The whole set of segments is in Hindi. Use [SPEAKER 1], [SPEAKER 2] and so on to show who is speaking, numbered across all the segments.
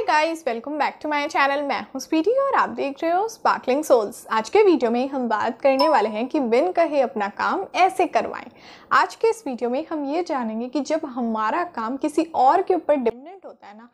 [SPEAKER 1] hi guys welcome back to my channel मैं हूँ स्पीडी और आप देख रहे हो स्पार्कलिंग सोल्स आज के वीडियो में हम बात करने वाले हैं कि बिन कहे अपना काम ऐसे करवाएं आज के इस वीडियो में हम ये जानेंगे कि जब हमारा काम किसी और के ऊपर डिपेंडेंट होता है ना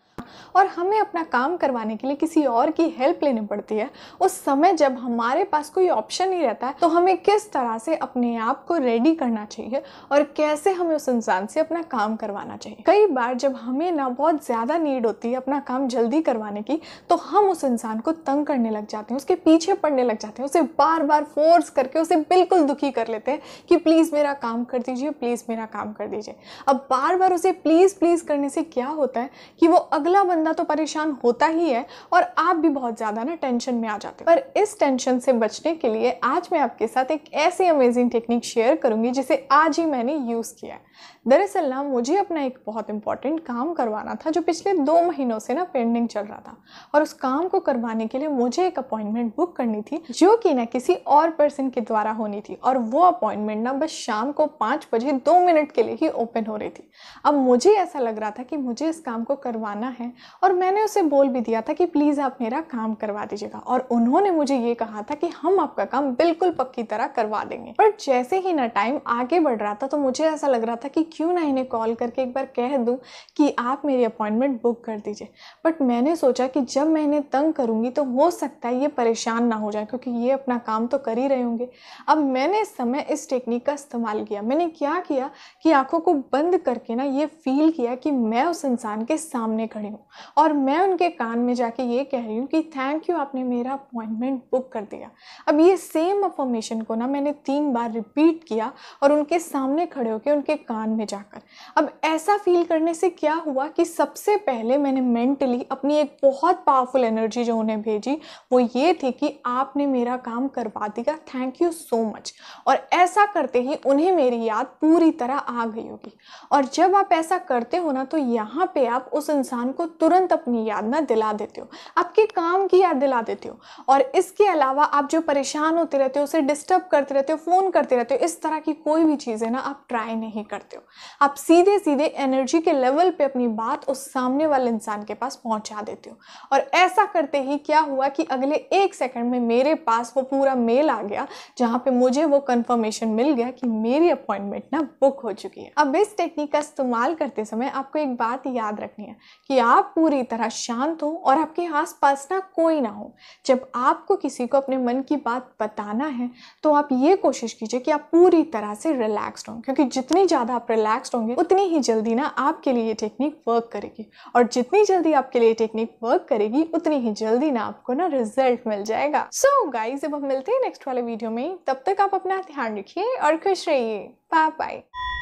[SPEAKER 1] और हमें अपना काम करवाने के लिए किसी और की हेल्प लेनी पड़ती है उस समय जब हमारे पास कोई ऑप्शन नहीं रहता है तो हमें किस तरह से अपने आप को रेडी करना चाहिए और कैसे हमें उस इंसान से अपना काम करवाना चाहिए कई बार जब हमें ना बहुत ज़्यादा नीड होती है अपना काम जल्दी करवाने की तो हम उस इंसान को तंग करने लग जाते हैं उसके पीछे पड़ने लग जाते हैं उसे बार बार फोर्स करके उसे बिल्कुल दुखी कर लेते हैं कि प्लीज़ मेरा काम कर दीजिए प्लीज़ मेरा काम कर दीजिए अब बार बार उसे प्लीज़ प्लीज़ करने से क्या होता है कि वो अगला बंदा तो परेशान होता ही है और आप भी बहुत ज़्यादा ना टेंशन में आ जाते हैं पर इस टेंशन से बचने के लिए आज मैं आपके साथ एक ऐसी अमेजिंग टेक्निक शेयर करूँगी जिसे आज ही मैंने यूज़ किया है दरअसल ना मुझे अपना एक बहुत इंपॉर्टेंट काम करवाना था जो पिछले दो महीनों से ना पेंड पेंडिंग चल रहा था और उस काम को करवाने के लिए मुझे एक अपॉइंटमेंट बुक करनी थी जो कि ना किसी और पर्सन के द्वारा होनी थी और वो अपॉइंटमेंट ना बस शाम को पाँच बजे दो मिनट के लिए ही ओपन हो रही थी अब मुझे ऐसा लग रहा था कि मुझे इस काम को करवाना है और मैंने उसे बोल भी दिया था कि प्लीज़ आप मेरा काम करवा दीजिएगा और उन्होंने मुझे ये कहा था कि हम आपका काम बिल्कुल पक्की तरह करवा देंगे बट जैसे ही ना टाइम आगे बढ़ रहा था तो मुझे ऐसा लग रहा था कि क्यों ना इन्हें कॉल करके एक बार कह दूँ कि आप मेरी अपॉइंटमेंट बुक कर दीजिए बट बट मैंने सोचा कि जब मैं इन्हें तंग करूँगी तो हो सकता है ये परेशान ना हो जाए क्योंकि ये अपना काम तो कर ही रहे होंगे अब मैंने इस समय इस टेक्निक का इस्तेमाल किया मैंने क्या किया कि आंखों को बंद करके ना ये फील किया कि मैं उस इंसान के सामने खड़ी हूँ और मैं उनके कान में जाके ये कह रही हूँ कि थैंक यू आपने मेरा अपॉइंटमेंट बुक कर दिया अब ये सेम अफॉर्मेशन को ना मैंने तीन बार रिपीट किया और उनके सामने खड़े होकर उनके कान में जाकर अब ऐसा फील करने से क्या हुआ कि सबसे पहले मैंने मेंटली अपनी एक बहुत पावरफुल एनर्जी जो उन्हें भेजी वो ये थी कि आपने मेरा काम करवा दिया थैंक यू सो मच और ऐसा करते ही उन्हें मेरी याद पूरी तरह आ गई होगी और जब आप ऐसा करते हो ना तो यहाँ पे आप उस इंसान को तुरंत अपनी याद ना दिला देते हो आपके काम की याद दिला देते हो और इसके अलावा आप जो परेशान होते रहते हो उसे डिस्टर्ब करते रहते हो फ़ोन करते रहते हो इस तरह की कोई भी चीज़ें ना आप ट्राई नहीं करते हो आप सीधे सीधे एनर्जी के लेवल पे अपनी बात उस सामने वाले इंसान के पास पहुँच पहुंचा देती हूँ और ऐसा करते ही क्या हुआ कि अगले एक सेकंड में मेरे पास वो पूरा मेल आ गया जहाँ पे मुझे वो कंफर्मेशन मिल गया कि मेरी अपॉइंटमेंट ना बुक हो चुकी है अब इस टेक्निक का इस्तेमाल करते समय आपको एक बात याद रखनी है कि आप पूरी तरह शांत हो और आपके आस पास ना कोई ना हो जब आपको किसी को अपने मन की बात बताना है तो आप ये कोशिश कीजिए कि आप पूरी तरह से रिलैक्सड हों क्योंकि जितनी ज़्यादा आप रिलैक्सड होंगे उतनी ही जल्दी ना आपके लिए ये टेक्निक वर्क करेगी और जितनी जल्दी आपके लिए ये टेक्निक वर्क करेगी उतनी ही जल्दी ना आपको ना रिजल्ट मिल जाएगा सो so, गाइज जब हम मिलते हैं नेक्स्ट वाले वीडियो में तब तक आप अपना ध्यान रखिए और खुश रहिए बाय बाय